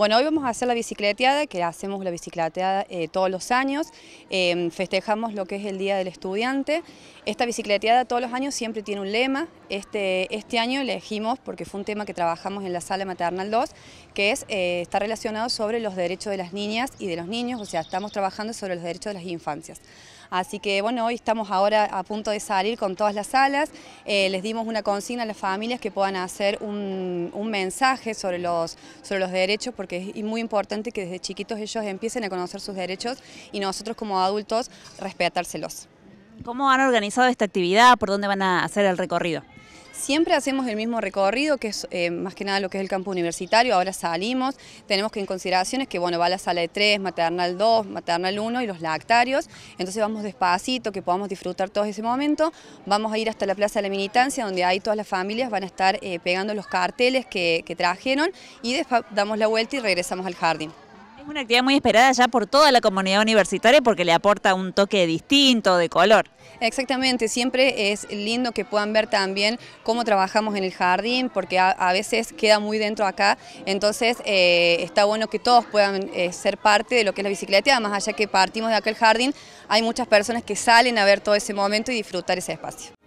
Bueno, hoy vamos a hacer la bicicleteada, que hacemos la bicicleteada eh, todos los años, em, festejamos lo que es el Día del Estudiante. Esta bicicleteada todos los años siempre tiene un lema, este, este año elegimos, porque fue un tema que trabajamos en la Sala Maternal 2, que es, eh, está relacionado sobre los derechos de las niñas y de los niños, o sea, estamos trabajando sobre los derechos de las infancias. Así que bueno, hoy estamos ahora a punto de salir con todas las salas. Eh, les dimos una consigna a las familias que puedan hacer un, mensaje sobre los, sobre los derechos, porque es muy importante que desde chiquitos ellos empiecen a conocer sus derechos y nosotros como adultos respetárselos. ¿Cómo han organizado esta actividad? ¿Por dónde van a hacer el recorrido? Siempre hacemos el mismo recorrido, que es eh, más que nada lo que es el campo universitario, ahora salimos, tenemos que en consideraciones que bueno, va la sala de 3, maternal 2, maternal 1 y los lactarios, entonces vamos despacito, que podamos disfrutar todo ese momento, vamos a ir hasta la Plaza de la Militancia, donde ahí todas las familias van a estar eh, pegando los carteles que, que trajeron y después damos la vuelta y regresamos al jardín. Es una actividad muy esperada ya por toda la comunidad universitaria porque le aporta un toque distinto, de color. Exactamente, siempre es lindo que puedan ver también cómo trabajamos en el jardín, porque a, veces queda muy dentro acá, entonces eh, está bueno que todos puedan eh, ser parte de lo que es la bicicleta, más allá que partimos de aquel jardín, hay muchas personas que salen a ver todo ese momento y disfrutar ese espacio.